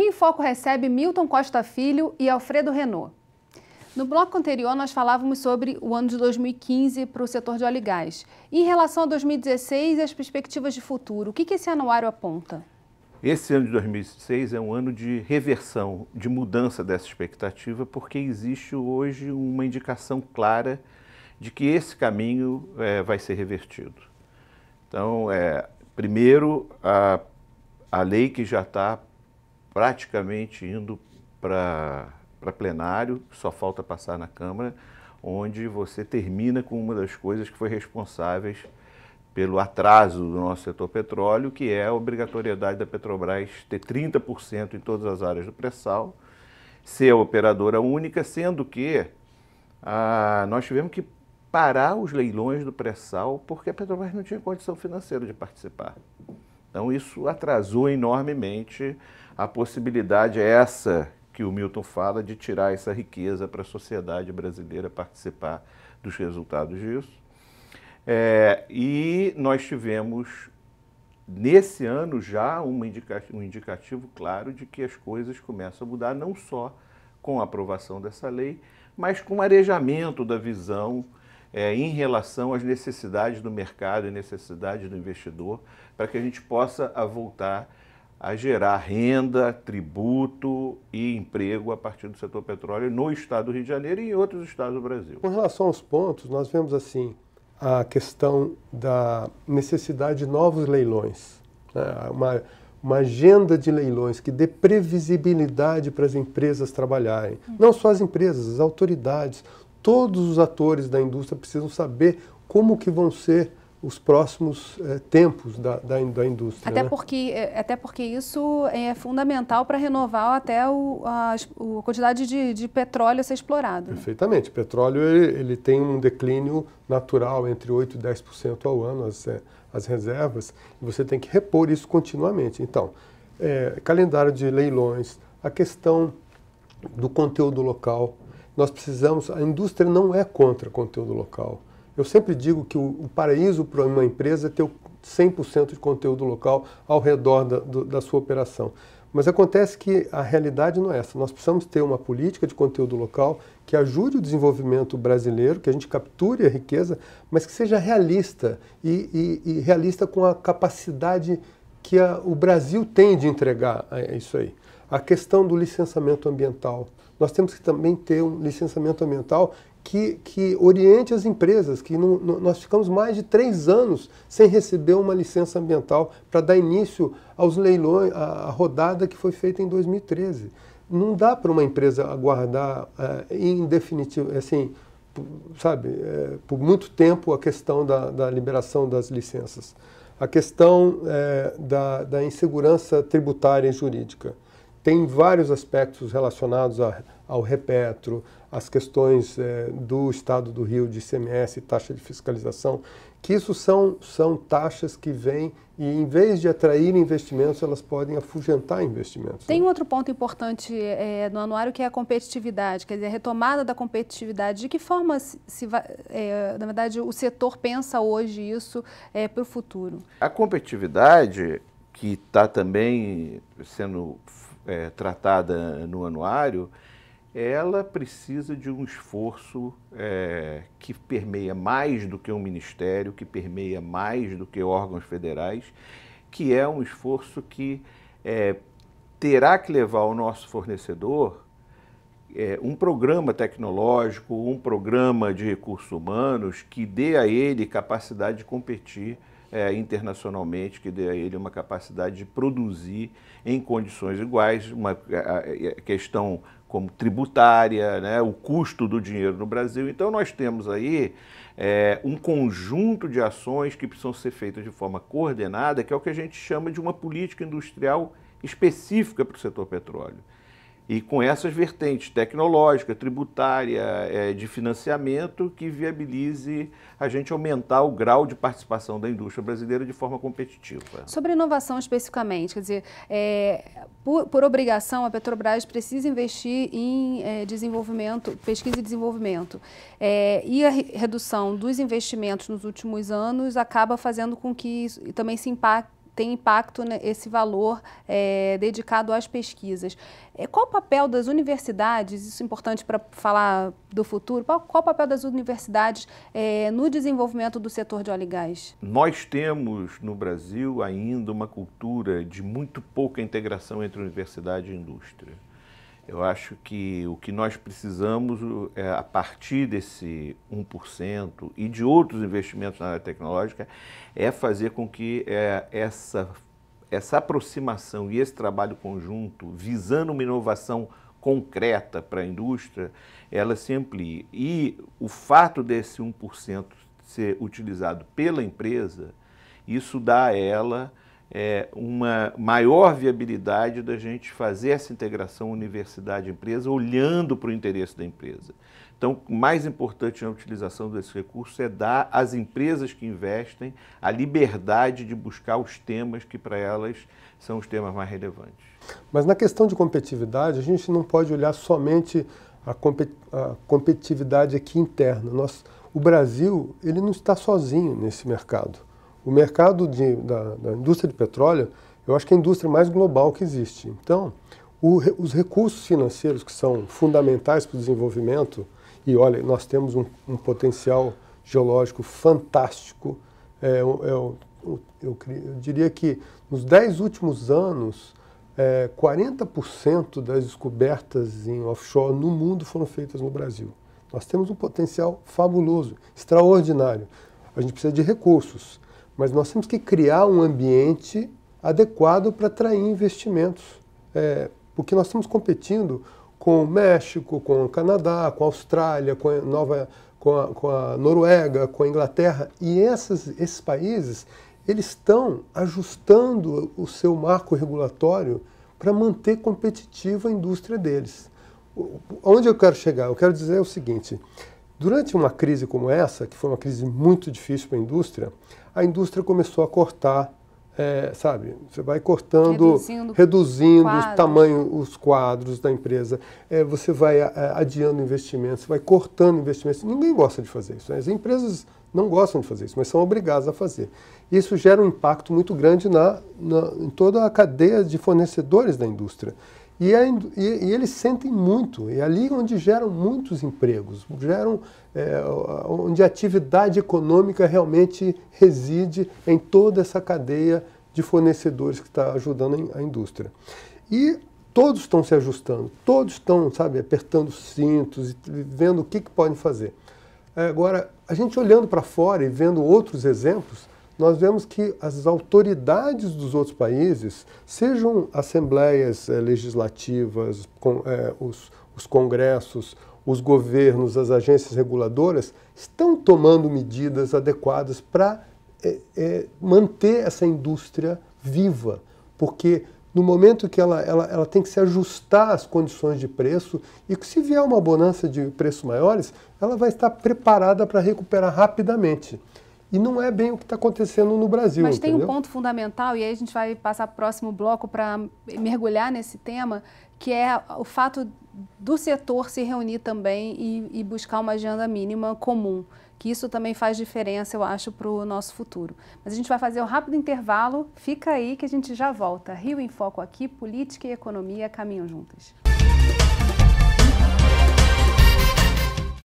Rio em Foco recebe Milton Costa Filho e Alfredo Renault. No bloco anterior, nós falávamos sobre o ano de 2015 para o setor de óleo e gás. Em relação a 2016 e as perspectivas de futuro, o que, que esse anuário aponta? Esse ano de 2016 é um ano de reversão, de mudança dessa expectativa, porque existe hoje uma indicação clara de que esse caminho é, vai ser revertido. Então, é, primeiro, a, a lei que já está praticamente indo para plenário, só falta passar na Câmara, onde você termina com uma das coisas que foi responsáveis pelo atraso do nosso setor petróleo, que é a obrigatoriedade da Petrobras ter 30% em todas as áreas do pré-sal, ser a operadora única, sendo que ah, nós tivemos que parar os leilões do pré-sal porque a Petrobras não tinha condição financeira de participar. Então isso atrasou enormemente a possibilidade é essa que o Milton fala de tirar essa riqueza para a sociedade brasileira participar dos resultados disso. É, e nós tivemos, nesse ano, já indica, um indicativo claro de que as coisas começam a mudar, não só com a aprovação dessa lei, mas com o arejamento da visão é, em relação às necessidades do mercado e necessidades do investidor, para que a gente possa voltar a gerar renda, tributo e emprego a partir do setor petróleo no estado do Rio de Janeiro e em outros estados do Brasil. Com relação aos pontos, nós vemos assim a questão da necessidade de novos leilões, né? uma, uma agenda de leilões que dê previsibilidade para as empresas trabalharem. Não só as empresas, as autoridades, todos os atores da indústria precisam saber como que vão ser os próximos eh, tempos da, da, da, indústria. Até, né? porque, eh, até porque isso eh, é fundamental para renovar até o, a, a quantidade de, de petróleo a ser explorado. Perfeitamente. Né? Petróleo ele, ele, tem um declínio natural entre 8% e 10% ao ano, as, as reservas, e você tem que repor isso continuamente. Então, é, calendário de leilões, a questão do conteúdo local. Nós precisamos, a indústria não é contra conteúdo local eu sempre digo que o, paraíso para uma empresa é ter 100% de conteúdo local ao redor da, do, da sua operação. Mas acontece que a realidade não é essa. Nós precisamos ter uma política de conteúdo local que ajude o desenvolvimento brasileiro, que a gente capture a riqueza, mas que seja realista e, e, e realista com a capacidade que a, o Brasil tem de entregar a, a isso aí. A questão do licenciamento ambiental. Nós temos que também ter um licenciamento ambiental que, que oriente as empresas, que não, não, nós ficamos mais de três anos sem receber uma licença ambiental para dar início aos leilões, à, rodada que foi feita em 2013. Não dá para uma empresa aguardar uh, é, indefinitivo, assim, sabe, é, por muito tempo a questão da, da liberação das licenças, a questão é, da, da insegurança tributária e jurídica. Tem vários aspectos relacionados a ao Repetro, as questões eh, do Estado do Rio de ICMS, taxa de fiscalização, que isso são, são taxas que vêm e, em vez de atrair investimentos, elas podem afugentar investimentos. Tem né? um outro ponto importante é, no anuário que é a competitividade, quer dizer, a retomada da competitividade. De que forma, se, se é, na verdade, o setor pensa hoje isso é, para o futuro? A competitividade, que está também sendo tratada no anuário, ela precisa de um esforço é, que permeia mais do que um ministério, que permeia mais do que órgãos federais, que é um esforço que é, terá que levar o nosso fornecedor é, um programa tecnológico, um programa de recursos humanos que dê a ele capacidade de competir é, internacionalmente, que dê a ele uma capacidade de produzir em condições iguais, uma a, a questão como tributária, né, o custo do dinheiro no Brasil. Então, nós temos aí é, um conjunto de ações que precisam ser feitas de forma coordenada, que é o que a gente chama de uma política industrial específica para o setor petróleo e com essas vertentes tecnológica, tributária, é, de financiamento, que viabilize a gente aumentar o grau de participação da indústria brasileira de forma competitiva. Sobre inovação especificamente, quer dizer, é, por, por, obrigação a Petrobras precisa investir em é, desenvolvimento, pesquisa e desenvolvimento. É, e a redução dos investimentos nos últimos anos acaba fazendo com que também se impacte tem impacto esse valor é, dedicado às pesquisas. É, qual o papel das universidades, isso é importante para falar do futuro, qual, qual o papel das universidades é, no desenvolvimento do setor de óleo e gás? Nós temos no Brasil ainda uma cultura de muito pouca integração entre universidade e indústria. Eu acho que o que nós precisamos, é, a partir desse 1% e de outros investimentos na área tecnológica, é fazer com que é, essa, essa aproximação e esse trabalho conjunto, visando uma inovação concreta para a indústria, ela se amplie. E o fato desse 1% ser utilizado pela empresa, isso dá a ela é, uma maior viabilidade da gente fazer essa integração universidade-empresa olhando para o interesse da empresa. Então, o mais importante na utilização desse recurso é dar às empresas que investem a liberdade de buscar os temas que para elas são os temas mais relevantes. Mas na questão de competitividade, a gente não pode olhar somente a, compet a competitividade aqui interna. Nós, o Brasil ele não está sozinho nesse mercado. O mercado de, da, da, indústria de petróleo, eu acho que é a indústria mais global que existe. Então, o, os recursos financeiros que são fundamentais para o desenvolvimento, e olha, nós temos um, um potencial geológico fantástico. É, é eu, eu, eu, eu, diria que nos dez últimos anos, é, 40% das descobertas em offshore no mundo foram feitas no Brasil. Nós temos um potencial fabuloso, extraordinário. A gente precisa de recursos. Mas nós temos que criar um ambiente adequado para atrair investimentos, é, porque nós estamos competindo com o México, com o Canadá, com a Austrália, com a, Nova, com a, com a Noruega, com a Inglaterra, e essas, esses países eles estão ajustando o seu marco regulatório para manter competitiva a indústria deles. Onde eu quero chegar? Eu quero dizer o seguinte: durante uma crise como essa, que foi uma crise muito difícil para a indústria, a indústria começou a cortar, é, sabe? Você vai cortando, reduzindo, reduzindo tamanho, os os quadros da empresa, é, você vai é, adiando investimentos, vai cortando investimentos. Ninguém gosta de fazer isso. Né? As empresas não gostam de fazer isso, mas são obrigadas a fazer. Isso gera um impacto muito grande na, na, em toda a cadeia de fornecedores da indústria. E, a, e, e, eles sentem muito, e é ali onde geram muitos empregos, geram é, onde a atividade econômica realmente reside em toda essa cadeia de fornecedores que está ajudando a indústria. E todos estão se ajustando, todos estão, sabe, apertando cintos e vendo o que, que podem fazer. Agora, a gente olhando para fora e vendo outros exemplos, nós vemos que as autoridades dos outros países, sejam assembleias eh, legislativas, com, eh, os, os congressos, os governos, as agências reguladoras, estão tomando medidas adequadas para eh, manter essa indústria viva, porque no momento que ela, ela, ela tem que se ajustar às condições de preço e que se vier uma bonança de preços maiores, ela vai estar preparada para recuperar rapidamente. E não é bem o que está acontecendo no Brasil. Mas entendeu? tem um ponto fundamental, e aí a gente vai passar para o próximo bloco para mergulhar nesse tema, que é o fato do setor se reunir também e, e buscar uma agenda mínima comum. Que isso também faz diferença, eu acho, para o nosso futuro. Mas a gente vai fazer um rápido intervalo, fica aí que a gente já volta. Rio em Foco aqui, política e economia caminham juntas. Música